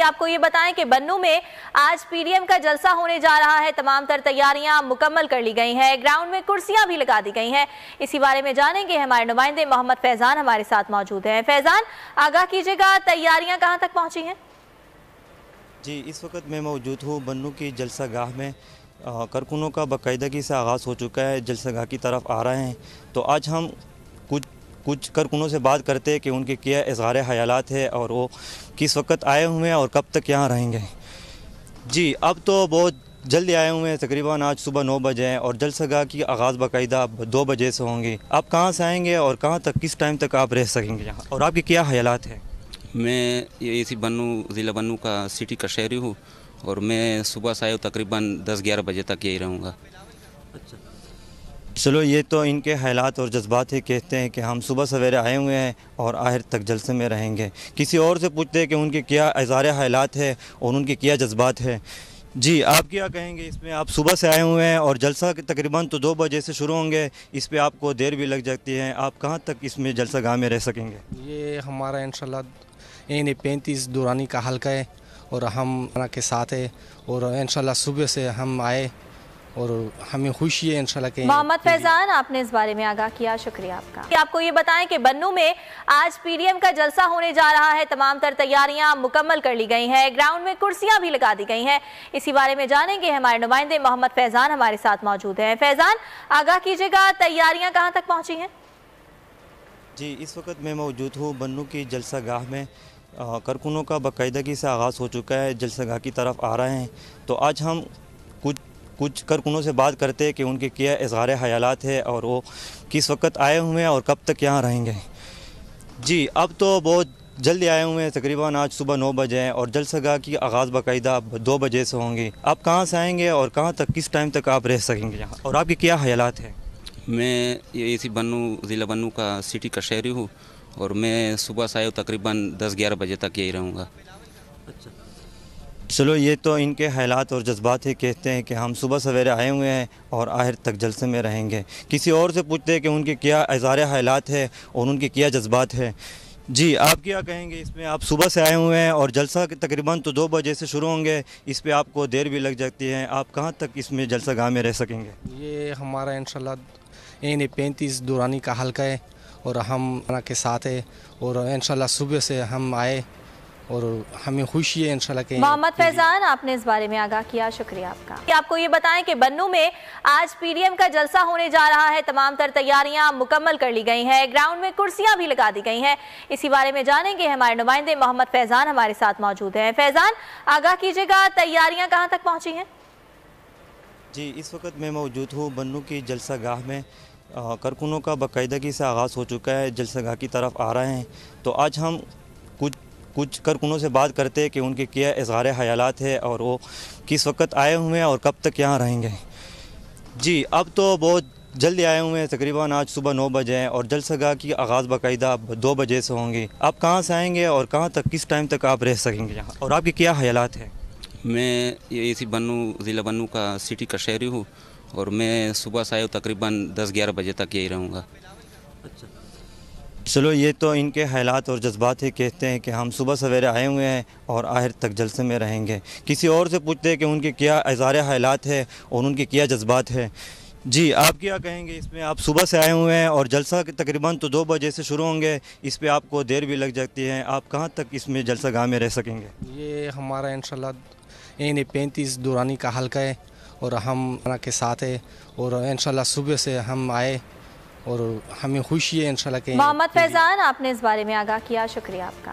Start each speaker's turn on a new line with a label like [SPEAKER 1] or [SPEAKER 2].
[SPEAKER 1] आपको ये बताएं कि बन्नू में आज पीडीएम का जलसा होने जा रहा है तमाम तर तैयारियां मुकम्मल कर ली गई हैं ग्राउंड में कुर्सियां भी लगा दी गई हैं इसी बारे में जानेंगे हमारे नुमाइंदे मोहम्मद फैजान हमारे साथ मौजूद हैं फैजान आगाह कीजिएगा तैयारियां कहां तक पहुंची हैं
[SPEAKER 2] जी इस वक्त मैं मौजूद हूँ बन्नू की जलसा गाह में कारकुनों का बाकायदगी से आगाज़ हो चुका है जलसा गाह की तरफ आ रहे हैं तो आज हम कुछ कुछ कारकुनों से बात करते कि उनके क्या इजहार ख्यालात है और वो किस वक्त आए हुए हैं और कब तक यहाँ रहेंगे जी अब तो बहुत जल्दी आए हुए हैं तकरीबन आज सुबह नौ बजे हैं और जलसगा की आगाज़ बाकायदा अब दो बजे से होंगी आप कहाँ से आएंगे और कहाँ तक किस टाइम तक आप रह सकेंगे यहाँ और आपके क्या ख्याल हैं
[SPEAKER 3] मैं ये इसी बनू ज़िला बनू का सिटी का शहरी हूँ और मैं सुबह से आया तकरीबन दस ग्यारह बजे तक यही रहूँगा अच्छा
[SPEAKER 2] चलो ये तो इनके हालात और जज्बात ही कहते हैं कि हम सुबह सवेरे आए हुए हैं और आहिर तक जलसे में रहेंगे किसी और से पूछते हैं कि उनके क्या इजार हालात है और उनके क्या जज्बात है जी आप क्या कहेंगे इसमें आप सुबह से आए हुए हैं और जलसा तकरीबन तो दो बजे से शुरू होंगे इस पर आपको देर भी लग जाती है आप कहाँ तक इसमें जलसा गाँव में रह सकेंगे
[SPEAKER 4] ये हमारा इन एन पैंतीस दुरानी का हल्का है और हम के साथ है और इन सुबह से हम आए और हमें खुशी है इंशाल्लाह के मोहम्मद फैजान
[SPEAKER 1] आपने इस बारे में आगाह किया शुक्रिया आपका कि आपको ये बताएं कि बन्नू में आज पीडीएम का जलसा होने जा रहा है तमाम तर तैयारियां मुकम्मल कर ली गई हैं ग्राउंड में कुर्सियां भी लगा दी गई हैं इसी बारे में जानेंगे हमारे नुमाइंदे मोहम्मद फैजान हमारे साथ मौजूद है फैजान आगाह कीजिएगा तैयारियाँ कहाँ तक पहुँची हैं
[SPEAKER 2] जी इस वक्त मैं मौजूद हूँ बन्नू की जलसा गाह में कारकुनों का बाकायदगी से आगाज़ हो चुका है जलसा गाह की तरफ आ रहे हैं तो आज हम कुछ कुछ कारकुनों से बात करते कि उनके क्या इजहार ख्यालात है और वो किस वक्त आए हुए हैं और कब तक यहाँ रहेंगे जी अब तो बहुत जल्दी आए हुए हैं तकरीबन आज सुबह नौ बजे हैं और जलसगा की आगाज़ बाकायदा अब दो बजे से होंगी आप कहाँ से आएंगे और कहाँ तक किस टाइम तक आप रह सकेंगे यहाँ और आपके क्या ख्याल
[SPEAKER 3] हैं मैं ये इसी बनू ज़िला बनू का सिटी का शहरी हूँ और मैं सुबह से आया तकरीबन दस ग्यारह बजे तक यही रहूँगा अच्छा
[SPEAKER 2] चलो ये तो इनके हालात और जज्बात ही कहते हैं कि हम सुबह सवेरे आए हुए हैं और आहिर तक जलसे में रहेंगे किसी और से पूछते हैं कि उनके क्या इजार हालात है और उनके क्या जज्बात है जी आप क्या कहेंगे इसमें आप सुबह से आए हुए हैं और जलसा तकरीबन तो दो बजे से शुरू होंगे इस पर आपको देर भी लग जाती है आप कहाँ तक इसमें जलसा गाँव में रह
[SPEAKER 4] सकेंगे ये हमारा इन शे ए पैंतीस दुरानी का हल्का है और हम के साथ है और इन सुबह से हम आए और हमें खुशी है इंशाल्लाह के मोहम्मद
[SPEAKER 1] फैजान आपने इस बारे में आगाह किया शुक्रिया आपका कि आपको ये बताएं कि बन्नू में आज पीडीएम का जलसा होने जा रहा है तमाम तर तैयारियां मुकम्मल कर ली गई हैं ग्राउंड में कुर्सियां भी लगा दी गई हैं इसी बारे में जानेंगे हमारे नुमाइंदे मोहम्मद फैजान हमारे साथ मौजूद हैं फैजान आगाह कीजिएगा तैयारियाँ कहाँ तक पहुँची हैं
[SPEAKER 2] जी इस वक्त मैं मौजूद हूँ बन्नू की जलसा गाह में कारकुनों का बाकायदगी से आगाज़ हो चुका है जलसा गाह की तरफ आ रहे हैं तो आज हम कुछ कारकुनों से बात करते कि उनके क्या इजहार ख्यालात है और वो किस वक्त आए हुए हैं और कब तक यहाँ रहेंगे जी अब तो बहुत जल्दी आए हुए हैं तकरीबन आज सुबह नौ बजे हैं और जलसगा की आगाज़ बाकायदा दो बजे से होंगी आप कहाँ से आएंगे और कहाँ तक किस टाइम तक आप रह सकेंगे यहाँ और आपके क्या ख्याल हैं
[SPEAKER 3] मैं ये इसी बनू ज़िला बनू का सिटी का शहरी हूँ और मैं सुबह से आया तकरीबन दस ग्यारह बजे तक यही रहूँगा अच्छा
[SPEAKER 2] चलो ये तो इनके हालात और जज्बात ही कहते हैं कि हम सुबह सवेरे आए हुए हैं और आहिर तक जलसे में रहेंगे किसी और से पूछते हैं कि उनके क्या इजार हालात है और उनके क्या जज्बात है जी आप क्या कहेंगे इसमें आप सुबह से आए हुए हैं और जलसा तकरीबन तो दो बजे से शुरू होंगे इस पर आपको देर भी लग जाती है आप कहाँ तक इसमें जलसा गाँव में रह सकेंगे
[SPEAKER 4] ये हमारा इन एन पैंतीस दुरानी का हल्का है और हम के साथ है और इन सुबह से हम आए और हमें खुशी है इन मोहम्मद
[SPEAKER 1] फैज़ान आपने इस बारे में आगाह किया शुक्रिया आपका